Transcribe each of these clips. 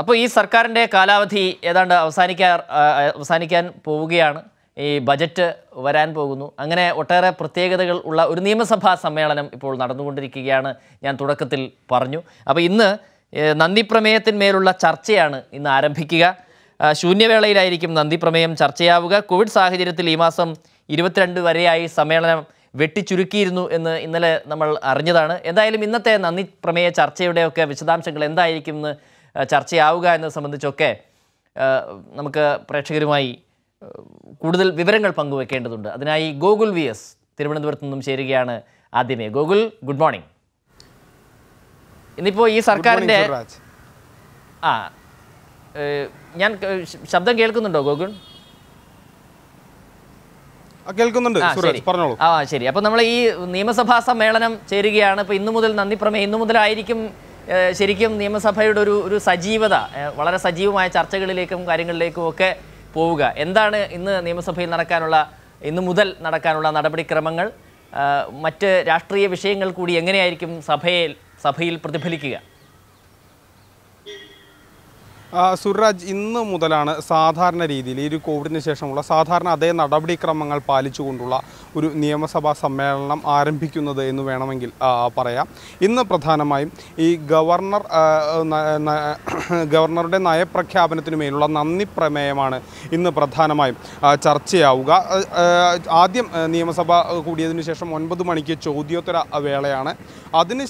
അപ്പോൾ ഈ സർക്കാരിൻ്റെ കാലാവധി ഏതാണ്ട് അവസാനിക്കാ അവസാനിക്കാൻ പോവുകയാണ് ഈ ബജറ്റ് വരാൻ പോകുന്നു അങ്ങനെ ഒട്ടേറെ പ്രത്യേകതകൾ ഉള്ള ഒരു നിയമസഭാ സമ്മേളനം ഇപ്പോൾ നടന്നുകൊണ്ടിരിക്കുകയാണ് ഞാൻ തുടക്കത്തിൽ പറഞ്ഞു അപ്പോൾ ഇന്ന് നന്ദി പ്രമേയത്തിന്മേലുള്ള ചർച്ചയാണ് ഇന്ന് ആരംഭിക്കുക ശൂന്യവേളയിലായിരിക്കും നന്ദി പ്രമേയം ചർച്ചയാവുക കോവിഡ് സാഹചര്യത്തിൽ ഈ മാസം ഇരുപത്തിരണ്ട് വരെയായി സമ്മേളനം വെട്ടിച്ചുരുക്കിയിരുന്നു എന്ന് ഇന്നലെ നമ്മൾ അറിഞ്ഞതാണ് എന്തായാലും ഇന്നത്തെ നന്ദി പ്രമേയ ചർച്ചയുടെയൊക്കെ വിശദാംശങ്ങൾ എന്തായിരിക്കും എന്ന് ചർച്ചയാവുക എന്നത് സംബന്ധിച്ചൊക്കെ നമുക്ക് പ്രേക്ഷകരുമായി കൂടുതൽ വിവരങ്ങൾ പങ്കുവെക്കേണ്ടതുണ്ട് അതിനായി ഗോകുൽ വി എസ് തിരുവനന്തപുരത്ത് നിന്നും ചേരുകയാണ് ആദ്യമേ ഗോകുൽ ഗുഡ് മോർണിംഗ് ഇന്നിപ്പോൾ ഈ സർക്കാരിൻ്റെ ആ ഞാൻ ശബ്ദം കേൾക്കുന്നുണ്ടോ ഗോകുൾ കേൾക്കുന്നുണ്ട് പറഞ്ഞോളൂ ആ ശരി അപ്പൊ നമ്മൾ ഈ നിയമസഭാ സമ്മേളനം ചേരുകയാണ് ഇപ്പൊ ഇന്നു മുതൽ നന്ദി പ്രമേയം ഇന്നു മുതലായിരിക്കും ശരിക്കും നിയമസഭയുടെ ഒരു ഒരു സജീവത വളരെ സജീവമായ ചർച്ചകളിലേക്കും കാര്യങ്ങളിലേക്കും ഒക്കെ പോവുക എന്താണ് ഇന്ന് നിയമസഭയിൽ നടക്കാനുള്ള ഇന്ന് മുതൽ നടക്കാനുള്ള നടപടിക്രമങ്ങൾ മറ്റ് രാഷ്ട്രീയ വിഷയങ്ങൾ കൂടി എങ്ങനെയായിരിക്കും സഭയിൽ സഭയിൽ പ്രതിഫലിക്കുക സുരാജ് ഇന്ന് മുതലാണ് സാധാരണ രീതിയിൽ ഈ ഒരു കോവിഡിന് ശേഷമുള്ള സാധാരണ അതേ നടപടിക്രമങ്ങൾ പാലിച്ചുകൊണ്ടുള്ള ഒരു നിയമസഭാ സമ്മേളനം ആരംഭിക്കുന്നത് എന്ന് വേണമെങ്കിൽ പറയാം ഇന്ന് പ്രധാനമായും ഈ ഗവർണർ ഗവർണറുടെ നയപ്രഖ്യാപനത്തിന് മേലുള്ള നന്ദി പ്രമേയമാണ് ഇന്ന് പ്രധാനമായും ചർച്ചയാവുക ആദ്യം നിയമസഭ കൂടിയതിന് ശേഷം ഒൻപത് മണിക്ക് ചോദ്യോത്തര വേളയാണ് അതിന്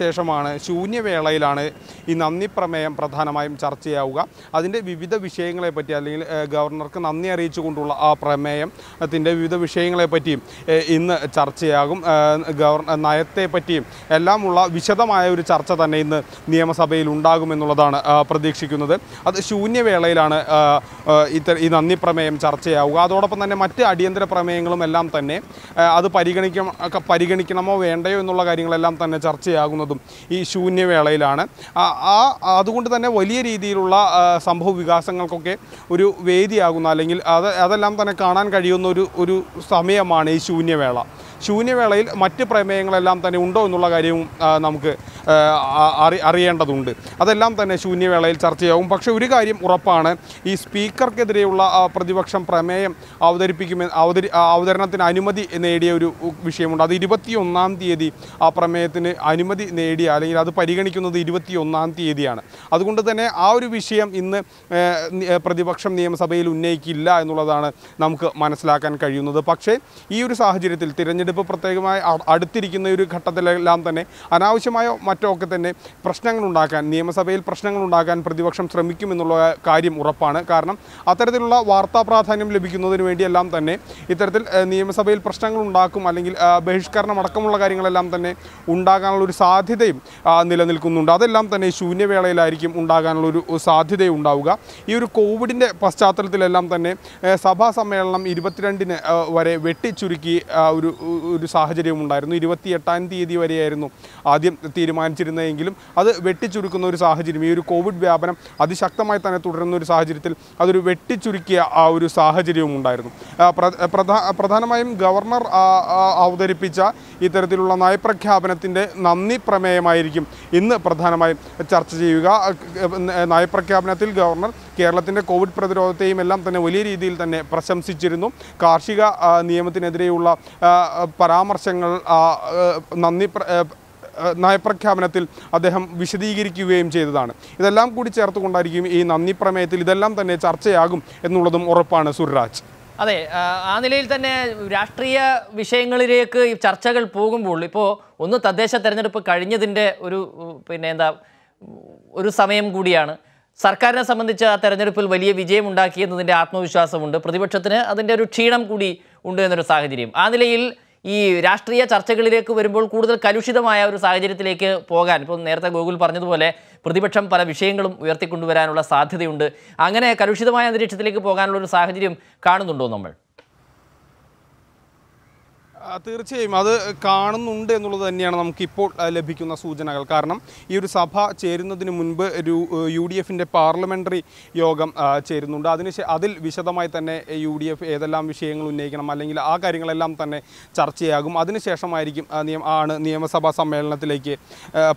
ശേഷമാണ് ശൂന്യവേളയിലാണ് ഈ നന്ദി പ്രമേയം പ്രധാനമായും ചർച്ച ചർച്ചയാവുക അതിൻ്റെ വിവിധ വിഷയങ്ങളെപ്പറ്റി അല്ലെങ്കിൽ ഗവർണർക്ക് നന്ദി അറിയിച്ചുകൊണ്ടുള്ള ആ പ്രമേയത്തിൻ്റെ വിവിധ വിഷയങ്ങളെപ്പറ്റിയും ഇന്ന് ചർച്ചയാകും ഗവർ നയത്തെപ്പറ്റിയും എല്ലാമുള്ള വിശദമായ ഒരു ചർച്ച തന്നെ ഇന്ന് നിയമസഭയിൽ ഉണ്ടാകുമെന്നുള്ളതാണ് പ്രതീക്ഷിക്കുന്നത് അത് ശൂന്യവേളയിലാണ് ഇത്ത ഈ നന്ദി പ്രമേയം ചർച്ചയാവുക അതോടൊപ്പം തന്നെ മറ്റ് അടിയന്തര പ്രമേയങ്ങളും എല്ലാം തന്നെ അത് പരിഗണിക്ക പരിഗണിക്കണമോ വേണ്ടയോ എന്നുള്ള കാര്യങ്ങളെല്ലാം തന്നെ ചർച്ചയാകുന്നതും ഈ ശൂന്യവേളയിലാണ് ആ അതുകൊണ്ട് തന്നെ വലിയ രീതിയിലുള്ള തരത്തിലുള്ള സംഭവ വികാസങ്ങൾക്കൊക്കെ ഒരു വേദിയാകുന്ന അല്ലെങ്കിൽ അത് അതെല്ലാം തന്നെ കാണാൻ കഴിയുന്ന ഒരു ഒരു സമയമാണ് ഈ ശൂന്യവേള ശൂന്യവേളയിൽ മറ്റ് പ്രമേയങ്ങളെല്ലാം തന്നെ ഉണ്ടോ എന്നുള്ള കാര്യവും നമുക്ക് അറി അറിയേണ്ടതുണ്ട് അതെല്ലാം തന്നെ ശൂന്യവേളയിൽ ചെയ്യാവും പക്ഷേ ഒരു കാര്യം ഉറപ്പാണ് ഈ സ്പീക്കർക്കെതിരെയുള്ള പ്രതിപക്ഷം പ്രമേയം അവതരിപ്പിക്കുമെന്ന് അവതരി അവതരണത്തിന് അനുമതി നേടിയ ഒരു വിഷയമുണ്ട് അത് ഇരുപത്തിയൊന്നാം തീയതി ആ പ്രമേയത്തിന് അനുമതി നേടിയ അല്ലെങ്കിൽ അത് പരിഗണിക്കുന്നത് ഇരുപത്തിയൊന്നാം തീയതിയാണ് അതുകൊണ്ട് തന്നെ ആ ഒരു വിഷയം ഇന്ന് പ്രതിപക്ഷം നിയമസഭയിൽ ഉന്നയിക്കില്ല എന്നുള്ളതാണ് നമുക്ക് മനസ്സിലാക്കാൻ കഴിയുന്നത് പക്ഷേ ഈ ഒരു സാഹചര്യത്തിൽ തിരഞ്ഞെടുപ്പ് ഇതിപ്പോൾ പ്രത്യേകമായി അടുത്തിരിക്കുന്ന ഒരു ഘട്ടത്തിലെല്ലാം തന്നെ അനാവശ്യമായ മറ്റൊക്കെ തന്നെ ഉണ്ടാക്കാൻ നിയമസഭയിൽ ഉണ്ടാക്കാൻ പ്രതിപക്ഷം ശ്രമിക്കുമെന്നുള്ള കാര്യം ഉറപ്പാണ് കാരണം അത്തരത്തിലുള്ള വാർത്താ പ്രാധാന്യം ലഭിക്കുന്നതിന് വേണ്ടിയെല്ലാം തന്നെ ഇത്തരത്തിൽ നിയമസഭയിൽ ഉണ്ടാക്കും അല്ലെങ്കിൽ ബഹിഷ്കരണം അടക്കമുള്ള കാര്യങ്ങളെല്ലാം തന്നെ ഉണ്ടാകാനുള്ള ഒരു സാധ്യതയും നിലനിൽക്കുന്നുണ്ട് അതെല്ലാം തന്നെ ശൂന്യവേളയിലായിരിക്കും ഉണ്ടാകാനുള്ളൊരു ഒരു സാധ്യതയുണ്ടാവുക ഈ ഒരു കോവിഡിൻ്റെ പശ്ചാത്തലത്തിലെല്ലാം തന്നെ സഭാ സമ്മേളനം ഇരുപത്തിരണ്ടിന് വരെ വെട്ടിച്ചുരുക്കി ഒരു ഒരു സാഹചര്യം ഉണ്ടായിരുന്നു ഇരുപത്തി എട്ടാം തീയതി വരെയായിരുന്നു ആദ്യം തീരുമാനിച്ചിരുന്നതെങ്കിലും അത് വെട്ടിച്ചുരുക്കുന്ന ഒരു സാഹചര്യം ഈ ഒരു കോവിഡ് വ്യാപനം അതിശക്തമായി തന്നെ തുടരുന്ന ഒരു സാഹചര്യത്തിൽ അതൊരു വെട്ടിച്ചുരുക്കിയ ആ ഒരു സാഹചര്യവും ഉണ്ടായിരുന്നു പ്രധാനമായും ഗവർണർ അവതരിപ്പിച്ച ഇത്തരത്തിലുള്ള നയപ്രഖ്യാപനത്തിൻ്റെ നന്ദി പ്രമേയമായിരിക്കും ഇന്ന് പ്രധാനമായും ചർച്ച ചെയ്യുക നയപ്രഖ്യാപനത്തിൽ ഗവർണർ കേരളത്തിൻ്റെ കോവിഡ് പ്രതിരോധത്തെയും എല്ലാം തന്നെ വലിയ രീതിയിൽ തന്നെ പ്രശംസിച്ചിരുന്നു കാർഷിക നിയമത്തിനെതിരെയുള്ള പരാമർശങ്ങൾ നന്ദി നയപ്രഖ്യാപനത്തിൽ അദ്ദേഹം വിശദീകരിക്കുകയും ചെയ്തതാണ് ഇതെല്ലാം കൂടി ചേർത്തുകൊണ്ടായിരിക്കും ഈ നന്ദി പ്രമേയത്തിൽ ഇതെല്ലാം തന്നെ ചർച്ചയാകും എന്നുള്ളതും ഉറപ്പാണ് സുരരാജ് അതെ ആ നിലയിൽ തന്നെ രാഷ്ട്രീയ വിഷയങ്ങളിലേക്ക് ഈ ചർച്ചകൾ പോകുമ്പോൾ ഇപ്പോൾ ഒന്ന് തദ്ദേശ തെരഞ്ഞെടുപ്പ് കഴിഞ്ഞതിൻ്റെ ഒരു പിന്നെ എന്താ ഒരു സമയം കൂടിയാണ് സർക്കാരിനെ സംബന്ധിച്ച് ആ തെരഞ്ഞെടുപ്പിൽ വലിയ വിജയമുണ്ടാക്കി എന്നതിൻ്റെ ആത്മവിശ്വാസമുണ്ട് പ്രതിപക്ഷത്തിന് അതിൻ്റെ ഒരു ക്ഷീണം കൂടി ഉണ്ട് എന്നൊരു സാഹചര്യം ആ നിലയിൽ ഈ രാഷ്ട്രീയ ചർച്ചകളിലേക്ക് വരുമ്പോൾ കൂടുതൽ കലുഷിതമായ ഒരു സാഹചര്യത്തിലേക്ക് പോകാൻ ഇപ്പം നേരത്തെ ഗൂഗിൾ പറഞ്ഞതുപോലെ പ്രതിപക്ഷം പല വിഷയങ്ങളും ഉയർത്തിക്കൊണ്ടുവരാനുള്ള സാധ്യതയുണ്ട് അങ്ങനെ കലുഷിതമായ അന്തരീക്ഷത്തിലേക്ക് പോകാനുള്ള ഒരു സാഹചര്യം കാണുന്നുണ്ടോ നമ്മൾ തീർച്ചയായും അത് കാണുന്നുണ്ട് എന്നുള്ളത് തന്നെയാണ് നമുക്കിപ്പോൾ ലഭിക്കുന്ന സൂചനകൾ കാരണം ഈ ഒരു സഭ ചേരുന്നതിന് മുൻപ് യു ഡി എഫിൻ്റെ പാർലമെൻ്ററി യോഗം ചേരുന്നുണ്ട് അതിന് അതിൽ വിശദമായി തന്നെ യു ഡി എഫ് ഏതെല്ലാം വിഷയങ്ങൾ ഉന്നയിക്കണം അല്ലെങ്കിൽ ആ കാര്യങ്ങളെല്ലാം തന്നെ ചർച്ചയാകും അതിനുശേഷമായിരിക്കും നിയമ ആണ് നിയമസഭാ സമ്മേളനത്തിലേക്ക്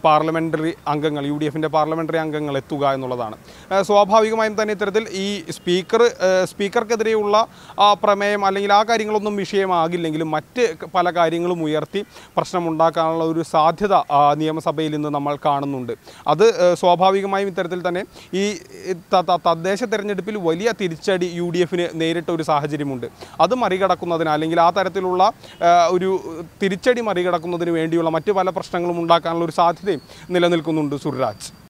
പാർലമെൻ്ററി അംഗങ്ങൾ യു ഡി എഫിൻ്റെ പാർലമെൻ്ററി അംഗങ്ങൾ എത്തുക എന്നുള്ളതാണ് സ്വാഭാവികമായും തന്നെ ഇത്തരത്തിൽ ഈ സ്പീക്കർ സ്പീക്കർക്കെതിരെയുള്ള പ്രമേയം അല്ലെങ്കിൽ ആ കാര്യങ്ങളൊന്നും വിഷയമാകില്ലെങ്കിലും മറ്റ് പല കാര്യങ്ങളും ഉയർത്തി പ്രശ്നമുണ്ടാക്കാനുള്ള ഒരു സാധ്യത നിയമസഭയിൽ ഇന്ന് നമ്മൾ കാണുന്നുണ്ട് അത് സ്വാഭാവികമായും ഇത്തരത്തിൽ തന്നെ ഈ തദ്ദേശ തെരഞ്ഞെടുപ്പിൽ വലിയ തിരിച്ചടി യു ഡി എഫിന് നേരിട്ട ഒരു സാഹചര്യമുണ്ട് അത് മറികടക്കുന്നതിന് അല്ലെങ്കിൽ ആ തരത്തിലുള്ള ഒരു തിരിച്ചടി മറികടക്കുന്നതിന് വേണ്ടിയുള്ള മറ്റു പല പ്രശ്നങ്ങളും ഉണ്ടാക്കാനുള്ള ഒരു സാധ്യതയും നിലനിൽക്കുന്നുണ്ട് സുരാജ്